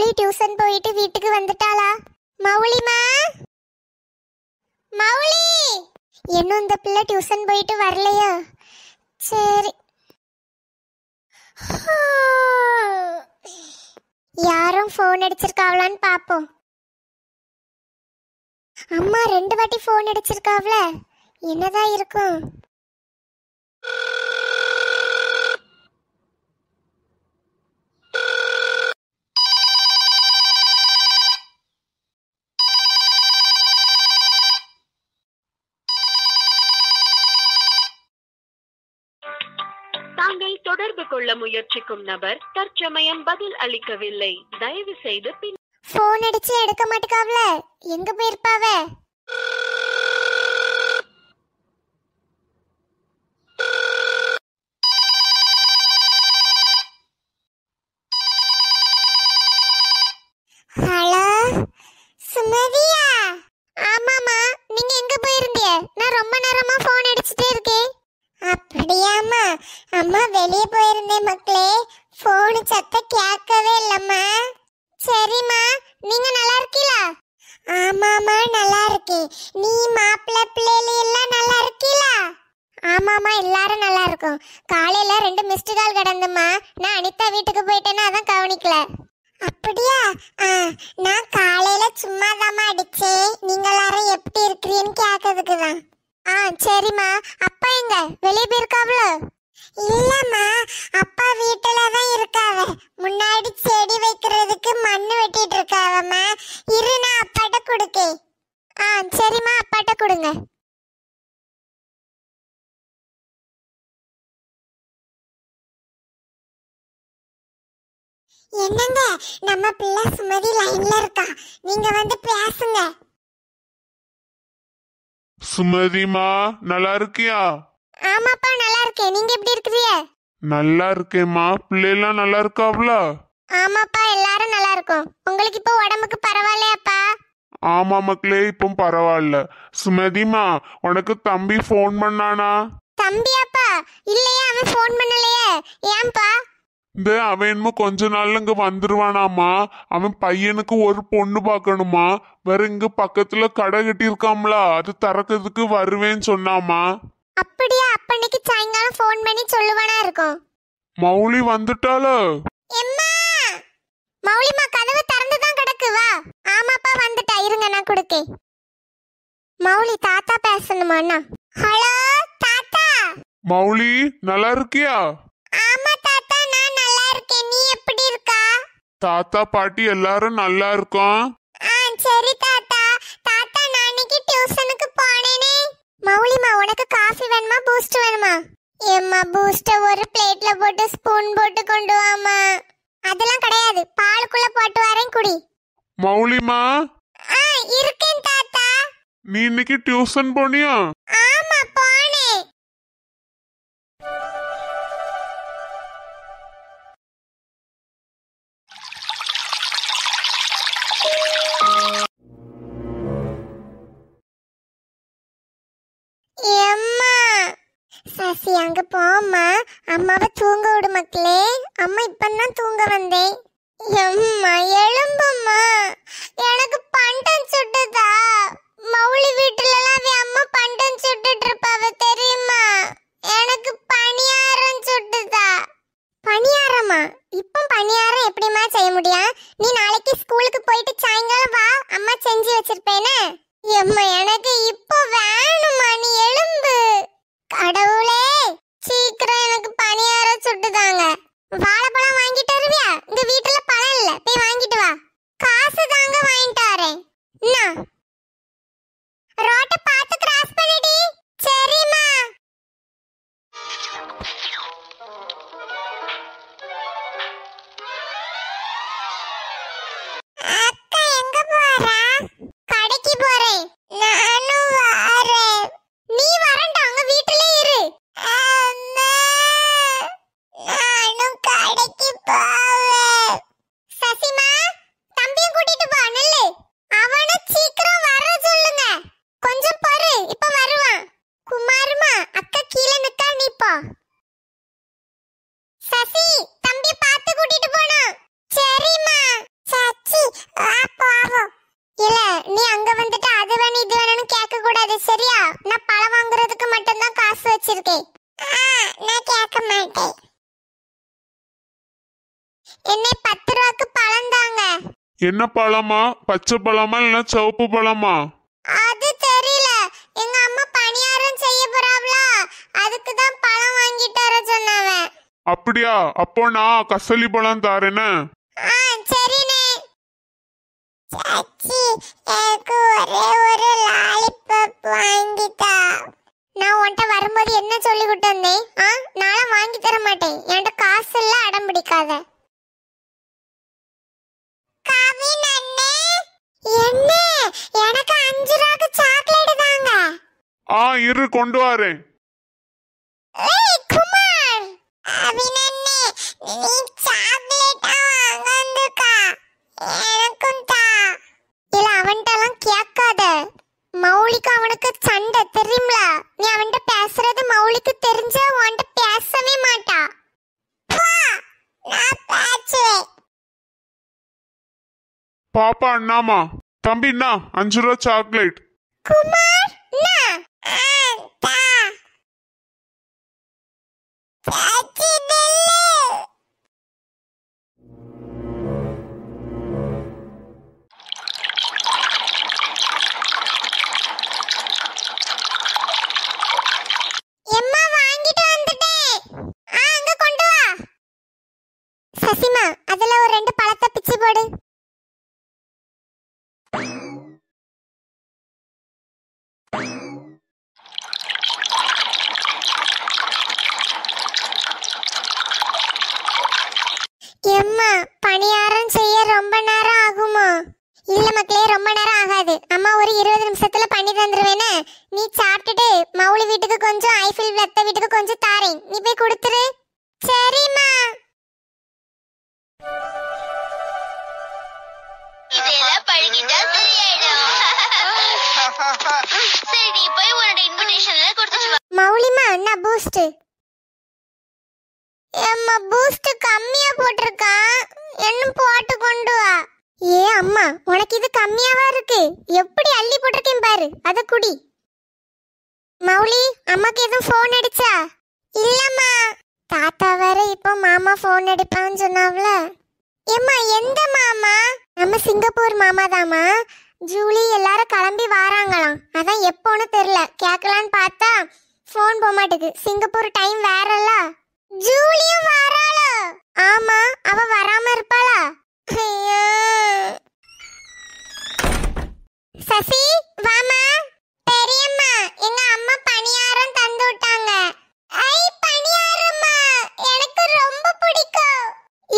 Mouli tuition போயிட்டு வீட்டுக்கு வந்துட்டாளா மௌலிமா மௌலி இன்னும் இந்த பிள்ளை டியூஷன் போயிட்டு வரலையா சரி யாரும் ஃபோன் அடிச்சிருக்காவளான்னு பார்ப்போம் அம்மா ரெண்டு வாட்டி ஃபோன் அடிச்சிருக்காவ்ல என்னதான் இருக்கும் கொள்ள முயற்சிக்கும் நபர் தற்சமயம் பதில் அளிக்கவில்லை தயவு செய்து பின் போன் அடிச்சு எடுக்க மாட்டேக்காவல எங்க போயிருப்பாவ ஆமாமா நீங்க எங்க போயிருந்தீங்க நான் ரொம்ப நேரமா போன் அடிச்சுட்டே இருக்கேன் அப்படியாம்மா அம்மா வெளியே போயிருந்தேன் மக்களே போனு சத்த கேட்கவே இல்லம்மா சரிம்மா நீங்க நல்லா இருக்கீங்களா ஆமாமா நல்லா இருக்கேன் நீ மாப்பிள்ள பிள்ளைல எல்லாம் நல்லா இருக்கீங்களா ஆமாமா எல்லாரும் நல்லா இருக்கும் காலையில ரெண்டு மிஸ்டு கால் கிடந்தம்மா நான் அனிதா வீட்டுக்கு போயிட்டேன்னா அதான் கவனிக்கல அப்படியா ஆ நான் காலையில சும்மா தாமா அடிச்சேன் நீங்க எல்லாரும் எப்படி இருக்கிறீன்னு கேட்கறதுக்கு தான் ஆ சரிம்மா எங்க வெளிய போயிருக்காவளோ இல்லம்மா அப்பா வீட்டுல தான் இருக்காவ முன்னாடி செடி வைக்கிறதுக்கு மண்ணு வெட்டிட்டு இருக்காவம்மா இரு நான் அப்பாட்ட கொடுக்கே ஆ சரிம்மா அப்பாட்ட கொடுங்க என்னங்க நம்ம பிள்ளை சுமதி லைன்ல இருக்கா நீங்க வந்து பேசுங்க சுமதிமா நல்லா இருக்கியா ஆமாப்பா நல்லா இருக்கேன் நீங்க எப்படி இருக்கிறீங்க நல்லா இருக்கேம்மா பிள்ளைலாம் நல்லா இருக்காப்ல ஆமாப்பா எல்லாரும் நல்லா இருக்கும் உங்களுக்கு இப்போ உடம்புக்கு பரவாயில்லையாப்பா ஆமா மக்களே இப்போ பரவாயில்ல சுமதிமா உனக்கு தம்பி ஃபோன் பண்ணானா தம்பியாப்பா இல்லையே அவன் ஃபோன் பண்ணலையே ஏன்பா இந்த அவன் கொஞ்ச நாள்ல இங்க வந்துருவானாமா அவன் பையனுக்கு ஒரு பொண்ணு பார்க்கணுமா வேற இங்க பக்கத்துல கடை கட்டியிருக்காம்ல அது திறக்கிறதுக்கு வருவேன்னு சொன்னாமா அப்படியே அப்பன்னைக்கு சாயங்காலம் ஃபோன் பண்ணி சொல்லுவானா இருக்கும் மௌலி வந்துட்டால எம்மா மௌலிமா கதவு திறந்து தான் கிடக்கு வா ஆமாப்பா வந்துட்டா இருங்க நான் கொடுக்கேன் மௌலி தாத்தா பேசணுமாண்ணா ஹலோ தாத்தா மௌலி நல்லா இருக்கியா ஆமா தாத்தா நான் நல்லா இருக்கேன் நீ எப்படி இருக்கா தாத்தா பாட்டி எல்லாரும் நல்லா இருக்கோம் உனக்கு காஃபி வேணுமா பூஸ்ட் வேணுமா ஏம்மா பூஸ்ட ஒரு பிளேட்ல போட்டு ஸ்பூன் போட்டு கொண்டு வாமா அதெல்லாம் கிடையாது பாலுக்குள்ள போட்டு வரேன் குடி மௌலிமா ஆ இருக்கேன் தாத்தா நீ இன்னைக்கு டியூஷன் போனியா ஆமா போனேன் எம்மா சசி அங்க போம்மா அம்மாவை தூங்க விடு மக்களே அம்மா இப்பதான் தூங்க வந்தேன் எம்மா எழும்பம்மா எனக்கு பண்டம் சுட்டுதா மௌலி வீட்டுலலாம் அவன் அம்மா பண்டம் சுட்டுட்டு இருப்பாவ தெரியுமா எனக்கு பணியாரம் சுட்டுதா பணியாரமா இப்போ பணியாரம் எப்படிமா செய்ய முடியும் நீ நாளைக்கு ஸ்கூலுக்கு போயிட்டு சாயங்காலம் வா அம்மா செஞ்சு வச்சிருப்பேனே எம்மா எனக்கு இப்போ சசி தம்பி பார்த்து கூட்டிட்டு போனா சரிம்மா சச்சி போவோம் இல்ல நீ அங்க வந்துட்டு அது வேணும் இது வேணும்னு கேட்க கூடாது சரியா நான் பழம் வாங்குறதுக்கு மட்டும்தான் காசு வச்சிருக்கேன் நான் கேட்க மாட்டேன் என்ன பத்து ரூபாய்க்கு பழம் தாங்க என்ன பழமா பச்சை பழமா இல்லைன்னா சிவப்பு பழமா அப்படியா அப்போ நான் கசலி பழம் தாரேன நான் உன்கிட்ட வரும்போது என்ன சொல்லிவிட்டு வந்தேன் ஆ நானும் வாங்கி தர மாட்டேன் என்கிட்ட காசு எல்லாம் அடம் பிடிக்காத என்ன எனக்கு அஞ்சு ரூபாய்க்கு சாக்லேட் தாங்க ஆ இரு கொண்டு வரேன் அபினண்ணே நீ சாக்லேட்டா வாங்கந்துக்கா எனக்கும்தா கேட்காத மௌலிக்கு அவனுக்கு சண்டை தெரியும்ல நீ அவன்கிட்ட பேசுறது மௌலிக்கு தெரிஞ்சா அவன்கிட்ட பேசவே மாட்டா பாப்பா அண்ணாமா தம்பி அண்ணா அஞ்சு ரூபா சாக்லேட் குமார் அண்ணா எம்மா பணியாரம் செய்ய ரொம்ப நேரம் ஆகுமா இல்ல மக்களே ரொம்ப நேரம் ஆகாது அம்மா ஒரு இருபது நிமிஷத்துல பண்ணி தந்துருவேனே நீ சாப்பிட்டுட்டு மவுளி வீட்டுக்கு கொஞ்சம் ஐஃபில் அத்தை வீட்டுக்கு கொஞ்சம் தாரேன் நீ போய் கொடுத்துரு சரிம்மா இதெல்லாம் பழகிட்டா சரியாயிடும் சரி நீ போய் உன்னோட இன்விடேஷன்ல கொடுத்துட்டு மௌலிமா நான் பூஸ்ட் ஏம்மா பூஸ்ட் கம்மியா போட்டிருக்கான் என்ன போட்டு கொண்டு வா ஏ அம்மா உனக்கு இது கம்மியாவா இருக்கு எப்படி அள்ளி போட்டிருக்கேன் பாரு அத குடி மௌலி அம்மாக்கு எதுவும் ஃபோன் அடிச்சா இல்லம்மா தாத்தா வேற இப்போ மாமா ஃபோன் அடிப்பான்னு சொன்னாவ்ல ஏம்மா எந்த மாமா நம்ம சிங்கப்பூர் மாமா தாமா ஜூலி எல்லாரும் கிளம்பி வாராங்களாம் அதான் எப்போன்னு தெரில கேட்கலான்னு பார்த்தா ஃபோன் போக மாட்டேங்குது சிங்கப்பூர் டைம் வேறல்ல ஜூலியும் வராளா ஆமா அவ வராம இருப்பாளா சசி வாமா பெரியம்மா எங்க அம்மா பணியாரம் தந்து விட்டாங்க ஐ பணியாரம்மா எனக்கு ரொம்ப பிடிக்கும்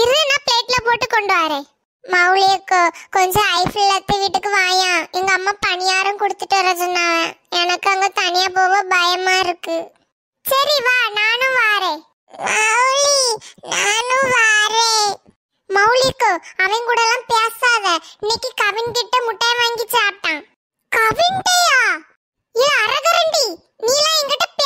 இரு நான் பிளேட்ல போட்டு கொண்டு வரேன் மௌலிக்கு கொஞ்சம் ஐஃபில் அத்தி வீட்டுக்கு வாயா எங்க அம்மா பணியாரம் கொடுத்துட்டு வர்றதுன்னா எனக்கு அங்க தனியா போக பயமா இருக்கு சரி வா நானும் வாரேன் நானும் வரேன் மௌலிக்கு அவன் கூட எல்லாம் பேசாத இன்னைக்கு கவின் கிட்ட முட்டை வாங்கி சாப்பிட்டான் கவின் டேயா ஏ அரகரண்டி நீலாம் என்கிட்ட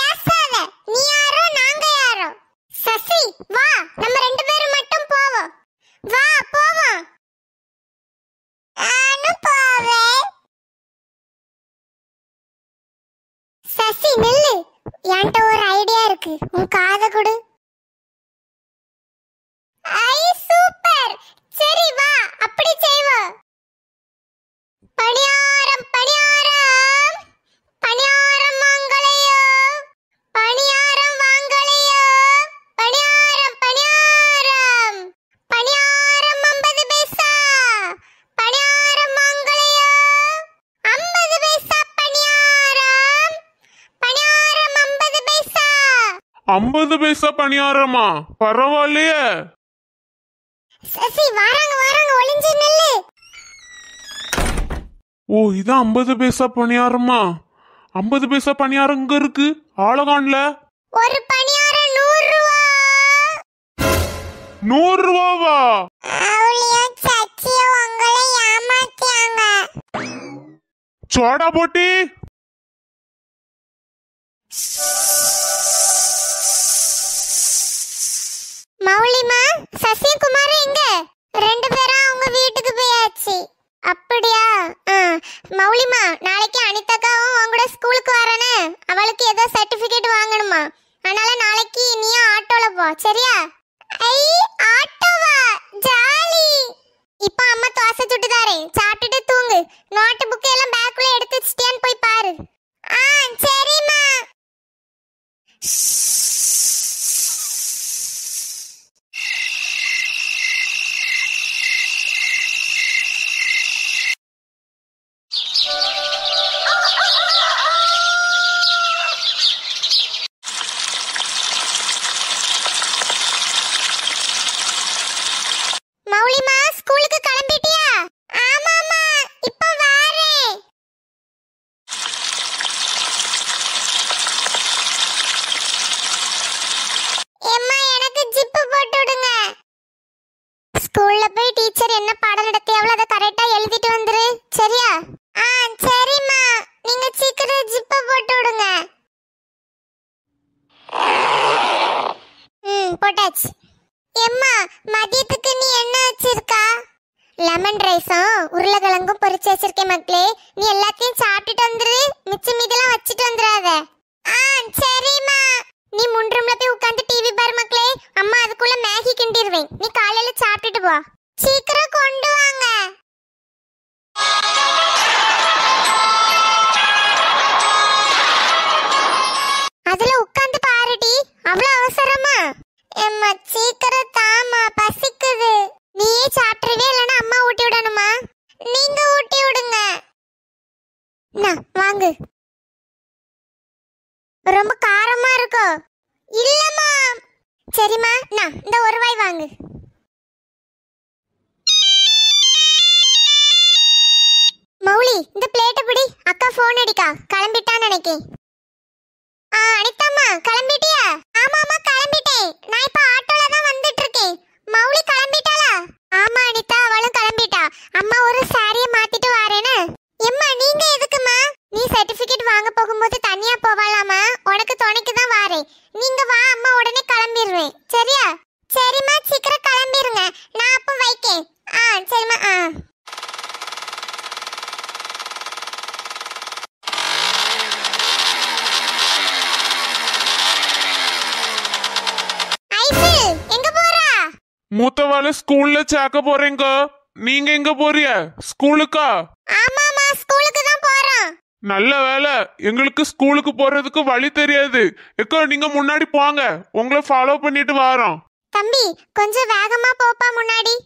ஐம்பது பைசா பணியாரமா பரவாயில்லையே ஓ இது ஐம்பது பைசா பணியாரமா ஐம்பது பைசா பணியாரம் இங்க இருக்கு ஆலகான்ல ஒரு பணியாரம் நூறு ரூபா நூறு ரூபாவா சோடா போட்டி ம் போட்டாச்சு எம்மா மதியத்துக்கு நீ என்ன வச்சிருக்கா லெமன் ரைஸும் உருளைக்கிழங்கும் பொரிச்சு வச்சிருக்கேன் மக்களே நீ எல்லாத்தையும் சாப்பிட்டுட்டு வந்துரு மிச்சம் மீதெல்லாம் வச்சுட்டு வந்துடாத ஆ சரிம்மா நீ முன் ரூம்ல போய் உட்காந்து டிவி பார் மக்களே அம்மா அதுக்குள்ள மேகி கிண்டிடுவேன் நீ காலையில சாப்பிட்டுட்டு வா சீக்கிரம் கொண்டு வாங்க இருக்கேன் ஆ அனிதாம்மா கிளம்பிட்டியா ஆமாம்மா கிளம்பிட்டேன் நான் இப்போ ஆட்டோல தான் வந்துட்டு இருக்கேன் மௌலி கிளம்பிட்டாளா ஆமா அனிதா அவளும் கிளம்பிட்டா அம்மா ஒரு சாரியை மாத்திட்டு வாரேன்னு எம்மா நீங்க எதுக்குமா நீ சர்டிபிகேட் வாங்க போகும்போது தனியா போவாளாமா உனக்கு துணைக்கு தான் வாரேன் நீங்க வா அம்மா உடனே கிளம்பிடுவேன் சரியா சரிம்மா சீக்கிரம் கிளம்பிருங்க நான் அப்போ வைக்கேன் ஆ சரிம்மா ஆ மூத்தவாள ஸ்கூல்ல சேர்க்க போறீங்க நீங்க எங்க போறிய ஸ்கூலுக்கா ஆமாமா ஸ்கூலுக்கு தான் போறோம் நல்ல வேலை எங்களுக்கு ஸ்கூலுக்கு போறதுக்கு வழி தெரியாது எக்கோ நீங்க முன்னாடி போங்க உங்களை ஃபாலோ பண்ணிட்டு வரோம் தம்பி கொஞ்சம் வேகமா போப்பா முன்னாடி